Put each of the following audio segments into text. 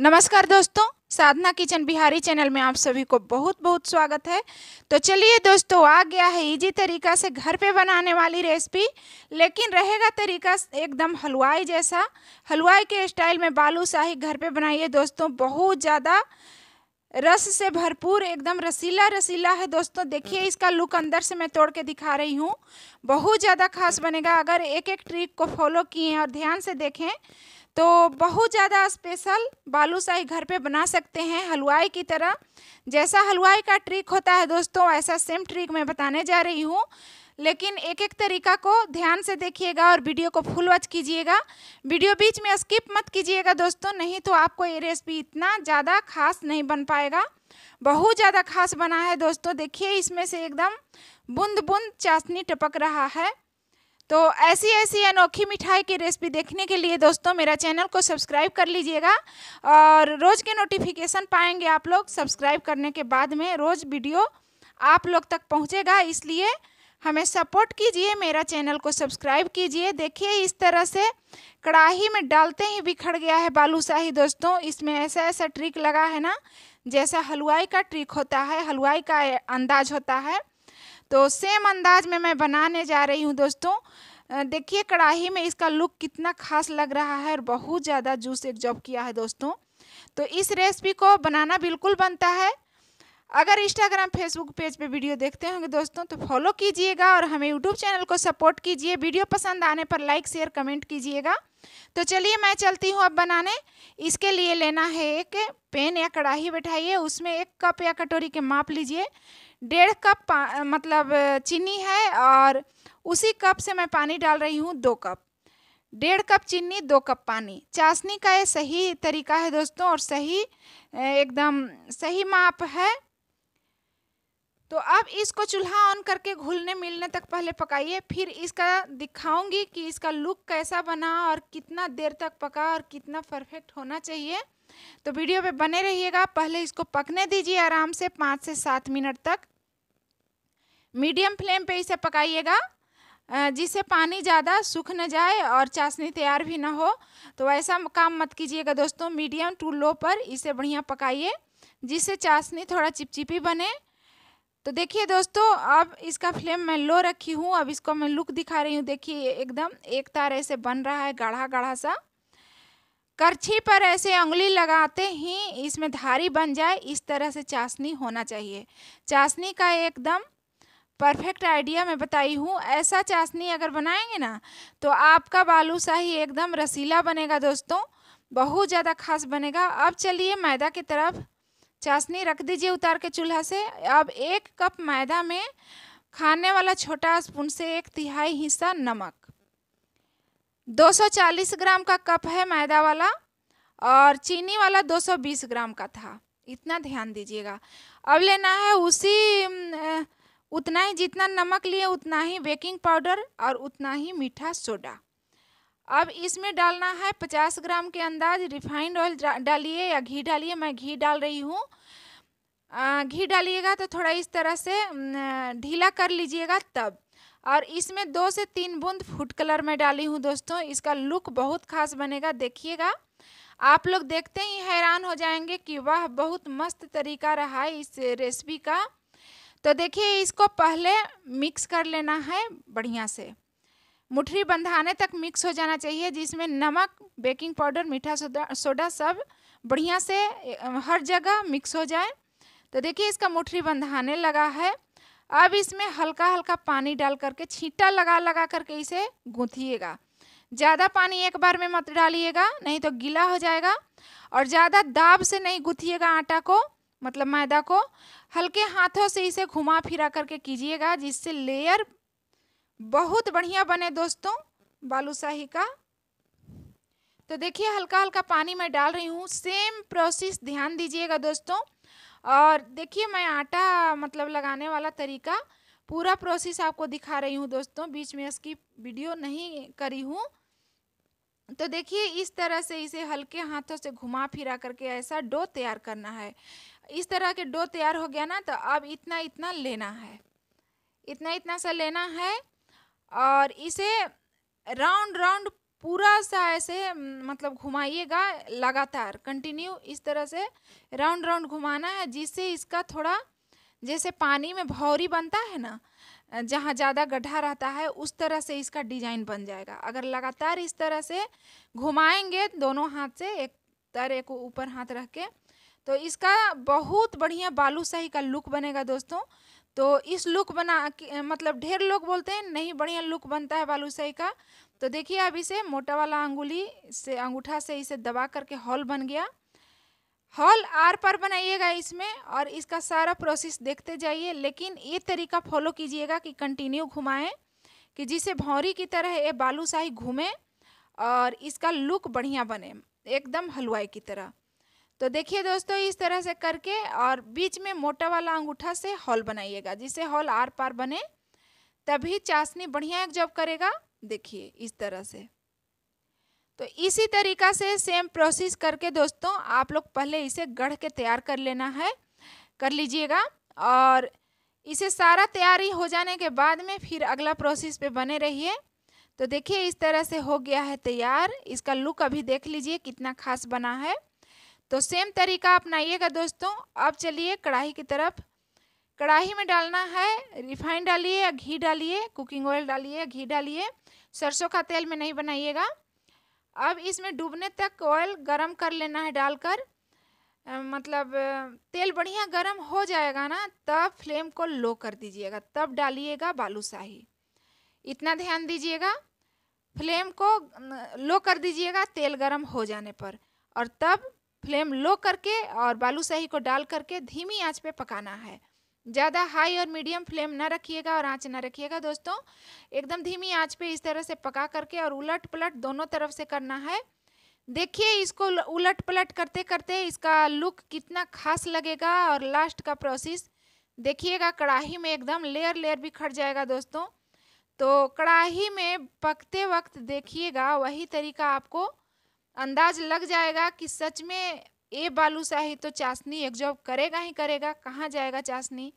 नमस्कार दोस्तों साधना kitchen Bihari channel में आप सभी को बहुत बहुत स्वागत है तो चलिए दोस्तों आ गया है इजी तरीका से घर पे बनाने वाली रेसिपी लेकिन रहेगा तरीका एकदम हलवाई जैसा हलवाई के स्टाइल में बालू शाही घर पे बनाइए दोस्तों बहुत ज़्यादा रस से भरपूर एकदम रसीला रसीला है दोस्तों देखिए इसका लुक अंदर से मैं तोड़ के दिखा रही हूँ बहुत ज़्यादा खास बनेगा अगर एक एक ट्रिक को फॉलो किए और ध्यान से देखें तो बहुत ज़्यादा स्पेशल बालूशाही घर पे बना सकते हैं हलवाई की तरह जैसा हलवाई का ट्रिक होता है दोस्तों ऐसा सेम ट्रिक मैं बताने जा रही हूँ लेकिन एक एक तरीका को ध्यान से देखिएगा और वीडियो को फुल वॉच कीजिएगा वीडियो बीच में स्किप मत कीजिएगा दोस्तों नहीं तो आपको ये रेसिपी इतना ज़्यादा खास नहीं बन पाएगा बहुत ज़्यादा खास बना है दोस्तों देखिए इसमें से एकदम बूंद बूंद चाशनी टपक रहा है तो ऐसी ऐसी अनोखी मिठाई की रेसिपी देखने के लिए दोस्तों मेरा चैनल को सब्सक्राइब कर लीजिएगा और रोज़ के नोटिफिकेशन पाएंगे आप लोग सब्सक्राइब करने के बाद में रोज़ वीडियो आप लोग तक पहुँचेगा इसलिए हमें सपोर्ट कीजिए मेरा चैनल को सब्सक्राइब कीजिए देखिए इस तरह से कढ़ाही में डालते ही बिखर गया है बालूशाही दोस्तों इसमें ऐसा ऐसा ट्रिक लगा है ना जैसा हलवाई का ट्रिक होता है हलवाई का अंदाज होता है तो सेम अंदाज में मैं बनाने जा रही हूँ दोस्तों देखिए कढ़ाही में इसका लुक कितना खास लग रहा है और बहुत ज़्यादा जूस एब्जॉर्ब किया है दोस्तों तो इस रेसिपी को बनाना बिल्कुल बनता है अगर इंस्टाग्राम फेसबुक पेज पे वीडियो देखते होंगे दोस्तों तो फॉलो कीजिएगा और हमें यूट्यूब चैनल को सपोर्ट कीजिए वीडियो पसंद आने पर लाइक शेयर कमेंट कीजिएगा तो चलिए मैं चलती हूँ अब बनाने इसके लिए लेना है एक पेन या कढ़ाही बैठाइए उसमें एक कप या कटोरी के माप लीजिए डेढ़ कप मतलब चीनी है और उसी कप से मैं पानी डाल रही हूँ दो कप डेढ़ कप चीनी दो कप पानी चाशनी का ये सही तरीका है दोस्तों और सही एकदम सही माप है तो अब इसको चूल्हा ऑन करके घुलने मिलने तक पहले पकाइए फिर इसका दिखाऊंगी कि इसका लुक कैसा बना और कितना देर तक पका और कितना परफेक्ट होना चाहिए तो वीडियो पे बने रहिएगा पहले इसको पकने दीजिए आराम से पाँच से सात मिनट तक मीडियम फ्लेम पे इसे पकाइएगा जिससे पानी ज़्यादा सूख न जाए और चाशनी तैयार भी ना हो तो ऐसा काम मत कीजिएगा दोस्तों मीडियम टू लो पर इसे बढ़िया पकाइए जिससे चाशनी थोड़ा चिपचिपी बने तो देखिए दोस्तों अब इसका फ्लेम मैं लो रखी हूँ अब इसको मैं लुक दिखा रही हूँ देखिए एकदम एक तार ऐसे बन रहा है गाढ़ा गाढ़ा सा करछी पर ऐसे उंगली लगाते ही इसमें धारी बन जाए इस तरह से चाशनी होना चाहिए चाशनी का एकदम परफेक्ट आइडिया मैं बताई हूँ ऐसा चाशनी अगर बनाएंगे ना तो आपका बालूशाही एकदम रसीला बनेगा दोस्तों बहुत ज़्यादा खास बनेगा अब चलिए मैदा की तरफ चाशनी रख दीजिए उतार के चूल्हा से अब एक कप मैदा में खाने वाला छोटा स्पून से एक तिहाई हिस्सा नमक 240 ग्राम का कप है मैदा वाला और चीनी वाला 220 ग्राम का था इतना ध्यान दीजिएगा अब लेना है उसी उतना ही जितना नमक लिए उतना ही बेकिंग पाउडर और उतना ही मीठा सोडा अब इसमें डालना है 50 ग्राम के अंदाज रिफाइंड ऑयल डालिए या घी डालिए मैं घी डाल रही हूँ घी डालिएगा तो थोड़ा इस तरह से ढीला कर लीजिएगा तब और इसमें दो से तीन बूंद फूड कलर में डाली हूँ दोस्तों इसका लुक बहुत खास बनेगा देखिएगा आप लोग देखते ही हैरान हो जाएंगे कि वह बहुत मस्त तरीका रहा है इस रेसिपी का तो देखिए इसको पहले मिक्स कर लेना है बढ़िया से मुठरी बंधाने तक मिक्स हो जाना चाहिए जिसमें नमक बेकिंग पाउडर मीठा सोडा सोडा सब बढ़िया से हर जगह मिक्स हो जाए तो देखिए इसका मुठरी बंधाने लगा है अब इसमें हल्का हल्का पानी डाल करके छींटा लगा लगा करके इसे गूँथिएगा ज़्यादा पानी एक बार में मत डालिएगा नहीं तो गीला हो जाएगा और ज़्यादा दाब से नहीं गूँथिएगा आटा को मतलब मैदा को हल्के हाथों से इसे घुमा फिरा करके कीजिएगा जिससे लेयर बहुत बढ़िया बने दोस्तों बालूशाही का तो देखिए हल्का हल्का पानी मैं डाल रही हूँ सेम प्रोसेस ध्यान दीजिएगा दोस्तों और देखिए मैं आटा मतलब लगाने वाला तरीका पूरा प्रोसेस आपको दिखा रही हूँ दोस्तों बीच में इसकी वीडियो नहीं करी हूँ तो देखिए इस तरह से इसे हल्के हाथों से घुमा फिरा करके ऐसा डो तैयार करना है इस तरह के डो तैयार हो गया ना तो अब इतना इतना लेना है इतना इतना सा लेना है और इसे राउंड राउंड पूरा सा ऐसे मतलब घुमाइएगा लगातार कंटिन्यू इस तरह से राउंड राउंड घुमाना है जिससे इसका थोड़ा जैसे पानी में भौरी बनता है ना जहाँ ज़्यादा गड्ढा रहता है उस तरह से इसका डिजाइन बन जाएगा अगर लगातार इस तरह से घुमाएंगे दोनों हाथ से एक तर एक ऊपर हाथ रख के तो इसका बहुत बढ़िया बालूशाही का लुक बनेगा दोस्तों तो इस लुक बना मतलब ढेर लोग बोलते हैं नहीं बढ़िया लुक बनता है बालूशाही का तो देखिए अब इसे मोटा वाला अंगुली से अंगूठा से इसे दबा करके हॉल बन गया हॉल आर पर बनाइएगा इसमें और इसका सारा प्रोसेस देखते जाइए लेकिन ये तरीका फॉलो कीजिएगा कि कंटिन्यू घुमाएं कि जिसे भौरी की तरह ये बालूशाही घूमे और इसका लुक बढ़िया बने एकदम हलवाई की तरह तो देखिए दोस्तों इस तरह से करके और बीच में मोटा वाला अंगूठा से हॉल बनाइएगा जिससे हॉल आर पार बने तभी चाशनी बढ़िया एक जॉब करेगा देखिए इस तरह से तो इसी तरीका से सेम प्रोसेस करके दोस्तों आप लोग पहले इसे गढ़ के तैयार कर लेना है कर लीजिएगा और इसे सारा तैयारी हो जाने के बाद में फिर अगला प्रोसेस पे बने रहिए तो देखिए इस तरह से हो गया है तैयार इसका लुक अभी देख लीजिए कितना खास बना है तो सेम तरीका अपनाइएगा दोस्तों अब चलिए कढ़ाई की तरफ कढ़ाई में डालना है रिफाइंड डालिए या घी डालिए कुकिंग ऑयल डालिए घी डालिए सरसों का तेल में नहीं बनाइएगा अब इसमें डूबने तक ऑयल गरम कर लेना है डालकर मतलब तेल बढ़िया गरम हो जाएगा ना तब फ्लेम को लो कर दीजिएगा तब डालिएगा बालूशाही इतना ध्यान दीजिएगा फ्लेम को लो कर दीजिएगा तेल गरम हो जाने पर और तब फ्लेम लो करके और बालूशाही को डाल करके धीमी आंच पे पकाना है ज़्यादा हाई और मीडियम फ्लेम ना रखिएगा और आँच ना रखिएगा दोस्तों एकदम धीमी आँच पे इस तरह से पका करके और उलट पलट दोनों तरफ से करना है देखिए इसको उलट पलट करते करते इसका लुक कितना खास लगेगा और लास्ट का प्रोसेस देखिएगा कढ़ाही में एकदम लेयर लेयर भी खड़ जाएगा दोस्तों तो कढ़ाही में पकते वक्त देखिएगा वही तरीका आपको अंदाज लग जाएगा कि सच में ए बालूशाही तो चाशनी एग्जॉर्ब करेगा ही करेगा कहाँ जाएगा चाशनी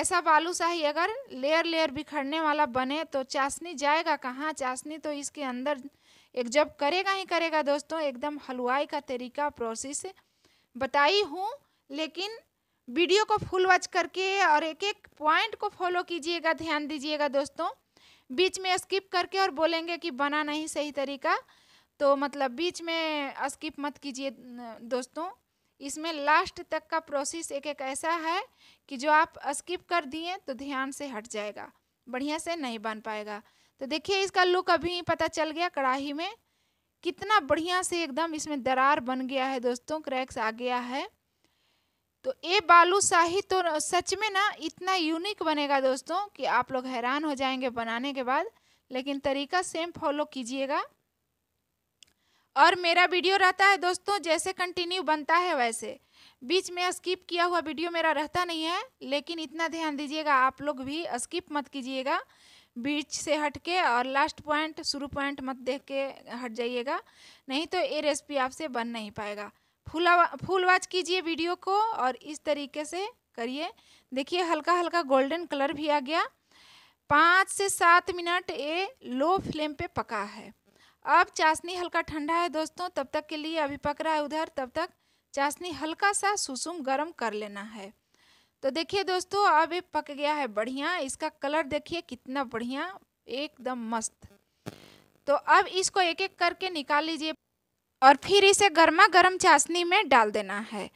ऐसा बालूशाही अगर लेयर लेयर बिखरने वाला बने तो चाशनी जाएगा कहाँ चाशनी तो इसके अंदर एग्जॉर्ब करेगा ही करेगा दोस्तों एकदम हलवाई का तरीका प्रोसेस बताई हूँ लेकिन वीडियो को फुल वॉच करके और एक एक पॉइंट को फॉलो कीजिएगा ध्यान दीजिएगा दोस्तों बीच में स्किप करके और बोलेंगे कि बना नहीं सही तरीका तो मतलब बीच में स्किप मत कीजिए दोस्तों इसमें लास्ट तक का प्रोसेस एक एक ऐसा है कि जो आप स्किप कर दिए तो ध्यान से हट जाएगा बढ़िया से नहीं बन पाएगा तो देखिए इसका लुक अभी पता चल गया कढ़ाही में कितना बढ़िया से एकदम इसमें दरार बन गया है दोस्तों क्रैक्स आ गया है तो ये बालूशाही तो सच में ना इतना यूनिक बनेगा दोस्तों कि आप लोग हैरान हो जाएंगे बनाने के बाद लेकिन तरीका सेम फॉलो कीजिएगा और मेरा वीडियो रहता है दोस्तों जैसे कंटिन्यू बनता है वैसे बीच में स्किप किया हुआ वीडियो मेरा रहता नहीं है लेकिन इतना ध्यान दीजिएगा आप लोग भी स्किप मत कीजिएगा बीच से हट के और लास्ट पॉइंट शुरू पॉइंट मत देख के हट जाइएगा नहीं तो ये रेसिपी आपसे बन नहीं पाएगा फुल फुल वॉच कीजिए वीडियो को और इस तरीके से करिए देखिए हल्का हल्का गोल्डन कलर भी आ गया पाँच से सात मिनट ये लो फ्लेम पे पका है अब चाशनी हल्का ठंडा है दोस्तों तब तक के लिए अभी पक रहा है उधर तब तक चाशनी हल्का सा सुसुम गर्म कर लेना है तो देखिए दोस्तों अब ये पक गया है बढ़िया इसका कलर देखिए कितना बढ़िया एकदम मस्त तो अब इसको एक एक करके निकाल लीजिए और फिर इसे गर्मा गर्म चाशनी में डाल देना है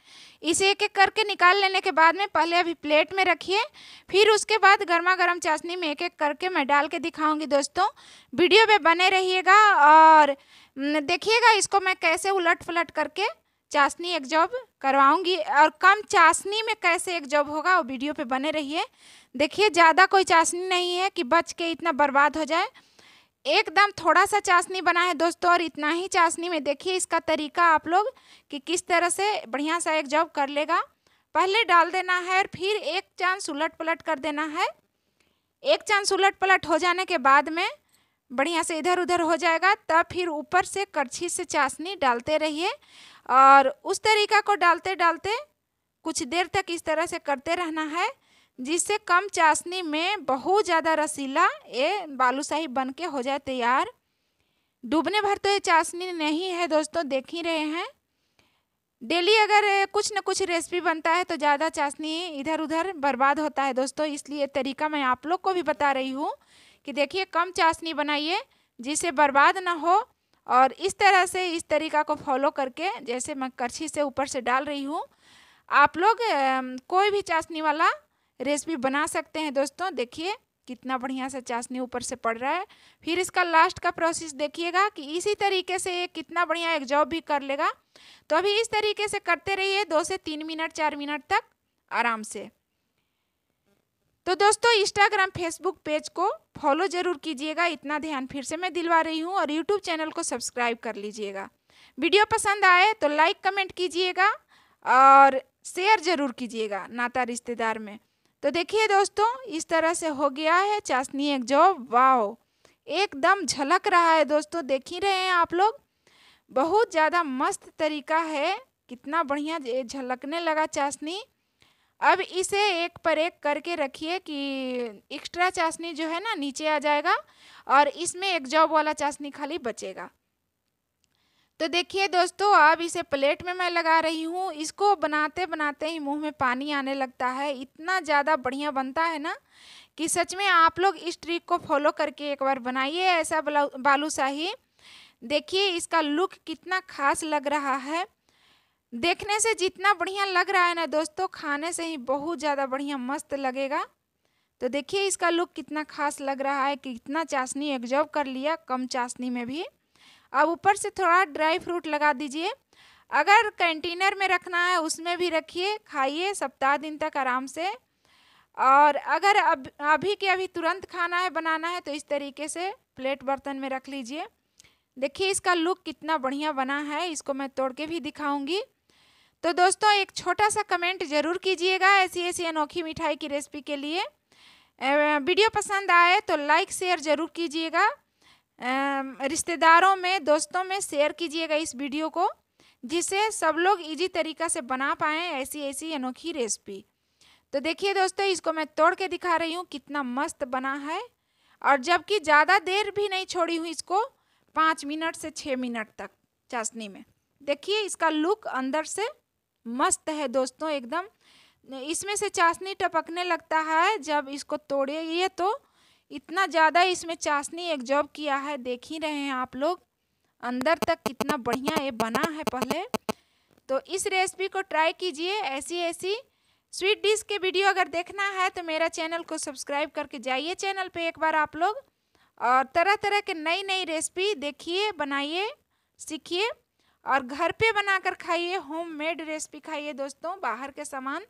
इसे एक एक करके निकाल लेने के बाद में पहले अभी प्लेट में रखिए फिर उसके बाद गर्मा गर्म चाशनी में एक एक करके मैं डाल के दिखाऊंगी दोस्तों वीडियो में बने रहिएगा और देखिएगा इसको मैं कैसे उलट पलट करके चाशनी एक जॉब करवाऊंगी और कम चाशनी में कैसे एक जॉब होगा वो वीडियो पे बने रहिए देखिए ज़्यादा कोई चाशनी नहीं है कि बच के इतना बर्बाद हो जाए एकदम थोड़ा सा चाशनी बना है दोस्तों और इतना ही चाशनी में देखिए इसका तरीका आप लोग कि किस तरह से बढ़िया सा एक जॉब कर लेगा पहले डाल देना है और फिर एक चांस उलट पलट कर देना है एक चांस उलट पलट हो जाने के बाद में बढ़िया से इधर उधर हो जाएगा तब फिर ऊपर से करछी से चाशनी डालते रहिए और उस तरीका को डालते डालते कुछ देर तक इस तरह से करते रहना है जिससे कम चाशनी में बहुत ज़्यादा रसीला ये बालूशाही बन के हो जाए तैयार डूबने भर तो ये चाशनी नहीं है दोस्तों देख ही रहे हैं डेली अगर कुछ ना कुछ रेसिपी बनता है तो ज़्यादा चाशनी इधर उधर बर्बाद होता है दोस्तों इसलिए तरीका मैं आप लोग को भी बता रही हूँ कि देखिए कम चाशनी बनाइए जिसे बर्बाद ना हो और इस तरह से इस तरीका को फॉलो करके जैसे मैं करछी से ऊपर से डाल रही हूँ आप लोग कोई भी चाशनी वाला रेसिपी बना सकते हैं दोस्तों देखिए कितना बढ़िया सा चाशनी ऊपर से पड़ रहा है फिर इसका लास्ट का प्रोसेस देखिएगा कि इसी तरीके से ये कितना बढ़िया एक जॉब भी कर लेगा तो अभी इस तरीके से करते रहिए दो से तीन मिनट चार मिनट तक आराम से तो दोस्तों इंस्टाग्राम फेसबुक पेज को फॉलो जरूर कीजिएगा इतना ध्यान फिर से मैं दिलवा रही हूँ और यूट्यूब चैनल को सब्सक्राइब कर लीजिएगा वीडियो पसंद आए तो लाइक कमेंट कीजिएगा और शेयर जरूर कीजिएगा नाता रिश्तेदार में तो देखिए दोस्तों इस तरह से हो गया है चाशनी एक जो वाओ एकदम झलक रहा है दोस्तों देख ही रहे हैं आप लोग बहुत ज़्यादा मस्त तरीका है कितना बढ़िया झलकने लगा चाशनी अब इसे एक पर एक करके रखिए कि एक्स्ट्रा चाशनी जो है ना नीचे आ जाएगा और इसमें एक जॉब वाला चाशनी खाली बचेगा तो देखिए दोस्तों अब इसे प्लेट में मैं लगा रही हूँ इसको बनाते बनाते ही मुंह में पानी आने लगता है इतना ज़्यादा बढ़िया बनता है ना कि सच में आप लोग इस ट्रिक को फॉलो करके एक बार बनाइए ऐसा बालूशाही देखिए इसका लुक कितना खास लग रहा है देखने से जितना बढ़िया लग रहा है ना दोस्तों खाने से ही बहुत ज़्यादा बढ़िया मस्त लगेगा तो देखिए इसका लुक कितना खास लग रहा है कितना चाशनी एब्जॉर्व कर लिया कम चाशनी में भी अब ऊपर से थोड़ा ड्राई फ्रूट लगा दीजिए अगर कंटेनर में रखना है उसमें भी रखिए खाइए सप्ताह दिन तक आराम से और अगर अब अभी के अभी तुरंत खाना है बनाना है तो इस तरीके से प्लेट बर्तन में रख लीजिए देखिए इसका लुक कितना बढ़िया बना है इसको मैं तोड़ के भी दिखाऊंगी तो दोस्तों एक छोटा सा कमेंट ज़रूर कीजिएगा ऐसी ऐसी अनोखी मिठाई की रेसिपी के लिए वीडियो पसंद आए तो लाइक शेयर ज़रूर कीजिएगा रिश्तेदारों में दोस्तों में शेयर कीजिएगा इस वीडियो को जिसे सब लोग इजी तरीका से बना पाएँ ऐसी ऐसी अनोखी रेसिपी तो देखिए दोस्तों इसको मैं तोड़ के दिखा रही हूँ कितना मस्त बना है और जबकि ज़्यादा देर भी नहीं छोड़ी हूँ इसको पाँच मिनट से छः मिनट तक चाशनी में देखिए इसका लुक अंदर से मस्त है दोस्तों एकदम इसमें से चाशनी टपकने लगता है जब इसको तोड़िए तो इतना ज़्यादा इसमें चाशनी एग्जॉर्ब किया है देख ही रहे हैं आप लोग अंदर तक कितना बढ़िया ये बना है पहले तो इस रेसिपी को ट्राई कीजिए ऐसी ऐसी स्वीट डिश के वीडियो अगर देखना है तो मेरा चैनल को सब्सक्राइब करके जाइए चैनल पे एक बार आप लोग और तरह तरह के नई नई रेसिपी देखिए बनाइए सीखिए और घर पे बनाकर खाइए होममेड रेसिपी खाइए दोस्तों बाहर के सामान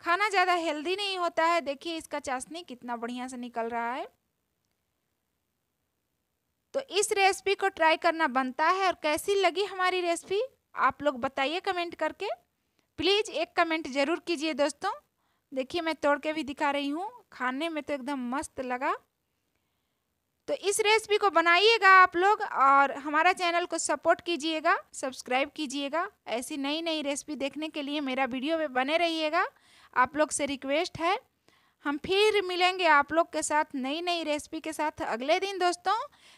खाना ज़्यादा हेल्दी नहीं होता है देखिए इसका चाशनी कितना बढ़िया से निकल रहा है तो इस रेसिपी को ट्राई करना बनता है और कैसी लगी हमारी रेसिपी आप लोग बताइए कमेंट करके प्लीज़ एक कमेंट ज़रूर कीजिए दोस्तों देखिए मैं तोड़ के भी दिखा रही हूँ खाने में तो एकदम मस्त लगा तो इस रेसिपी को बनाइएगा आप लोग और हमारा चैनल को सपोर्ट कीजिएगा सब्सक्राइब कीजिएगा ऐसी नई नई रेसिपी देखने के लिए मेरा वीडियो में बने रहिएगा आप लोग से रिक्वेस्ट है हम फिर मिलेंगे आप लोग के साथ नई नई रेसिपी के साथ अगले दिन दोस्तों